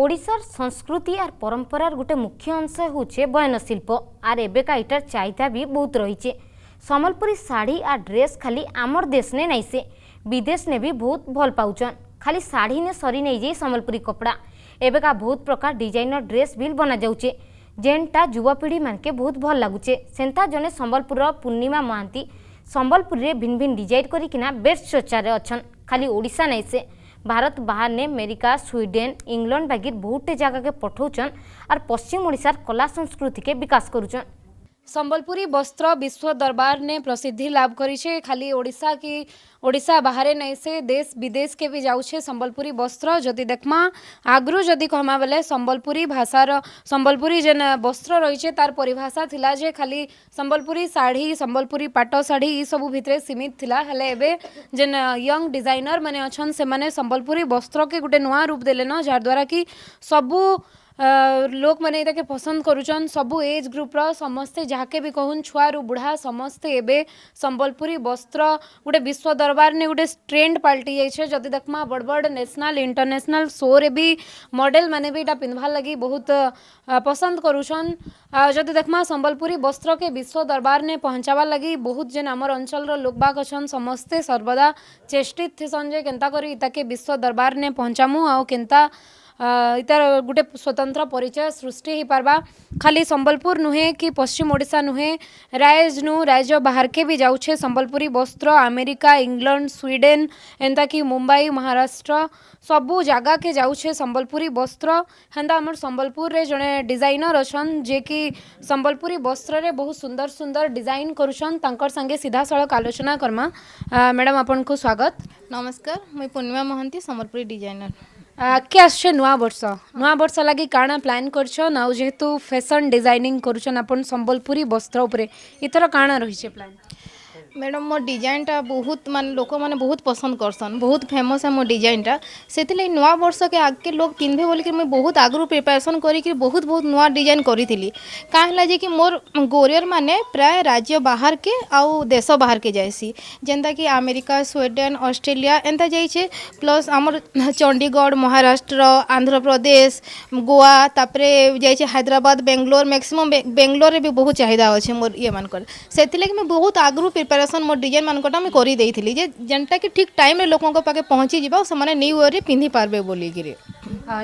ওড়িশার সংস্কৃতি আর পরম্পরার গোটে মুখ্য অংশ হচ্ছে বয়নশিল্প আর এবেকা এটার চাহিদা বি বহুত রয়েছে সম্বলপুরী শাড়ি আর ড্রেস খালি আমার দেশ নে নাই সে বিদেশ নে বি বহুত ভাল পাউছন খালি শাড়ি নে সরি নেই যাই সম্বলপুরী কপড়া এবেকা বহুত প্রকার ডিজাইনর ড্রেস বিল বনা যাউছে যেনটা যুবপিঢ়ি মানকে বহুত ভাল লাগুছে সেন্তা জনে সম্বলপুর পূর্ণিমা মহান্তি সম্বলপুরীরে ভিন ভিন ডিজাইন করিকিনা বেশ চর্চারে অছন খালি ওড়িশা নাই সে भारत बाहर ने अमेरिका स्वीडेन इंग्लैंड बागि बहुत जगह के पठाऊन आर पश्चिम ओडार कला संस्कृति के विकास करुचन संबलपुरी वस्त्र विश्व दरबार ने प्रसिद्धि लाभ करी है खाली ओडिशा की ओडिशा बाहर नहीं से देश विदेश के भी जाऊे संबलपुरी वस्त्र जदि देखमा आगु जदि कहमा बेले संबलपुरी भाषार संबलपुरी जेन वस्त्र रही है तार परिभाषा थिला जे खाली संबलपुरी शाढ़ी संबलपुरी पाट शाढ़ी ये सब भितर सीमित थिला हेले एबे जेन यंग डिजाइनर मैंने अच्छा से मैंने संबलपुरी वस्त्र के गोटे नुआ रूप देले न कि सबू लोक मैंने के पसंद करुचन सबू एज ग्रुप्र समस्ते जहाँके भी कहून रु बुढ़ा समस्ते एबे संबलपुरी वस्त्र गोटे विश्व दरबार ने गोटे ट्रेंड पलटि जाइए जदि देखमा बड़ बड़ नेशनल इंटरनेशनल शो रे भी मडेल मैंने भी इटा पिंधवार लगी बहुत पसंद करुछन जदि देखमा संबलपुरी वस्त्र के विश्व दरबार ने पहुँचाबार लगी बहुत जेन आमर अंचल लोकबाग अच्छन समस्ते सर्वदा चेष्टित थे जे के विश्व दरबार ने पहुँचामु आउ के इतार गोटे स्वतंत्र परिचय सृष्टि हो पार्बा खाली सम्बलपुर नुहे कि पश्चिम ओडा नुहे रायज नु रायज बाहर के भी जाऊे सम्बलपुरी वस्त्र आमेरिका इंग्लैंड स्वीडेन एंता कि मुंबई महाराष्ट्र सबु जगह के जाऊे सम्बलपुरी वस्त्र हेन्ता आम सम्बलपुर जो डिजाइनर अच्छा जे कि सम्बलपुरी वस्त्र बहुत सुंदर सुंदर डिजाइन करुशन तर संगे सीधा सड़क आलोचना करमा मैडम आपन को स्वागत नमस्कार मुई पूर्णिमा महांती सम्बलपुरी डिजाइनर के आसुचे नूआ वर्ष नूआ वर्ष लगी काणा प्लान करछन आ जेहेतु फैशन डिजाइनिंग करुछन आपण संबलपुरी वस्त्र उपरे इथर काणा रहिचे प्लान मैडम मो डिजाइनटा बहुत मान लोक मैंने बहुत पसंद करसन बहुत फेमस है मो डिजाइनटा से नुआ वर्ष के आगे लोग पिंधे बोल कि मुझे बहुत आगु प्रिपेरेसन कर बहुत बहुत नुआ डिजाइन करी कहला कि मोर गोरियर मैंने प्राय राज्य बाहर के आउ देश बाहर के जाएसी जेनता कि आमेरिका स्वीडेन अस्ट्रेलिया एंता जाए प्लस आम चंडीगढ़ महाराष्ट्र आंध्र प्रदेश गोआ तापर जाइए हायद्राबाद बेंगलोर मैक्सीम बेंगलोर में भी बहुत चाहिदा अच्छे मोर ये मानक से मुझे बहुत आगु प्रिपेर प्रिपेरेसन मोर डिजाइन मानक करी जेनटा कि ठीक टाइम लोक पहुँची जाओ से न्यू ओर पिंधि पार्बे बोल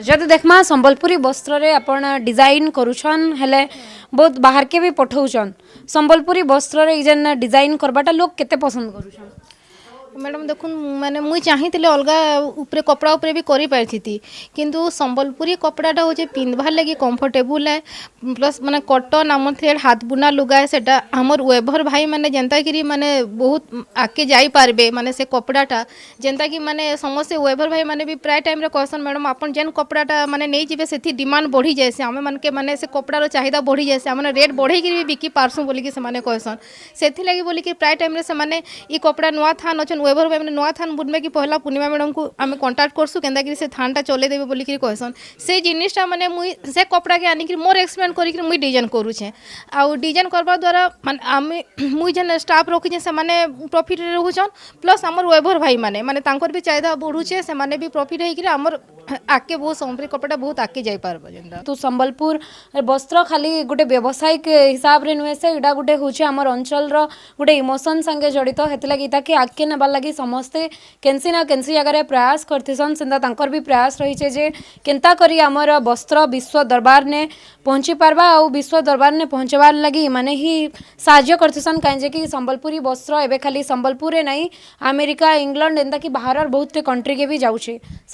जदि देखमा सम्बलपुरी वस्त्र डिजाइन करुछन हेले बहुत बाहर के भी पठौछन सम्बलपुरी वस्त्र डिजाइन करवाटा लोक केसंद कर मैडम देख मैंने मुई चाहिए अलग कपड़ा उपरे भी करी किंतु संबलपुरी कपड़ाटा हो पिंधार लगे कम्फर्टेबुल है प्लस मैंने कटन आम थे हाथ बुना लुगा से आमर वेभर भाई मैंने जेनता कि मैंने बहुत आके जापारे मैंने से कपड़ाटा जेनता कि मैंने समस्ते वेभर भाई मैंने भी प्राय टाइम कहसन मैडम आप जेन कपड़ाटा मैंने नहीं जी से डिमाण बढ़ी जाए आम मैंने मैंने से कपड़ार चाहिदा बढ़ी जाए मैंने रेट बढ़े भी बिकी पार्सू बोलिक कहसन से लगे बोलिक प्राय टाइम से कपड़ा नुआ था ୱେଭର ମାନେ ନୂଆ ଥାନ ବୁନବାକି ପହିଲା ପୂର୍ଣ୍ଣିମା ମ୍ୟାଡ଼ାମକୁ ଆମେ କଣ୍ଟାକ୍ଟ କରସୁଁ କେନ୍ତାକିରି ସେ ଥାନଟା ଚଲେଇଦେବେ ବୋଲିକିରି କହେସନ୍ ସେ ଜିନିଷଟା ମାନେ ମୁଇଁ ସେ କପଡ଼ାକେ ଆନିକିରି ମୋର ଏକ୍ସପେରିମେଣ୍ଟ କରିକିରି ମୁଇଁ ଡିଜାଇନ୍ କରୁଛେଁ ଆଉ ଡିଜାଇନ୍ କରବା ଦ୍ୱାରା ମାନେ ଆମେ ମୁଇଁ ଯେନ୍ ଷ୍ଟାଫ୍ ରଖିଛେଁ ସେମାନେ ପ୍ରଫିଟ୍ରେ ରହୁଛନ୍ ପ୍ଲସ୍ ଆମର ୱେଭର ଭାଇମାନେ ମାନେ ତାଙ୍କର ବି ଚାହିଦା ବଢ଼ୁଛେ ସେମାନେ ବି ପ୍ରଫିଟ୍ ହେଇକିରି ଆମର आगे बहुत सम्बलपुर कपड़ा बहुत आगे जाई पारबो जेंदा तो संबलपुर वस्त्र खाली गोटे व्यावसायिक हिसाब रे नुहे से इडा गोटे होचे हमर अंचल रो गोटे इमोशन संगे जड़ित हेतला गीता के आगे नेबा लगे समस्ते केनसी ना केनसी जगार प्रयास कर भी प्रयास रही है जे के करी वस्त्र विश्व दरबार ने पहुँची पार्बा आउ विश्व दरबार ने पहुँचवार लगे इन ही साइसन कहीं कि वस्त्र एवं खाली सम्बलपुर नहीं आमेरिका इंग्लैंड एंता कि बाहर बहुत कंट्री के भी जाऊँ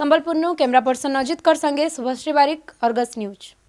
सम्बलपुर कैमेरा पर्सन अजित कर संगे शुभश्री बारिक अरगस न्यूज़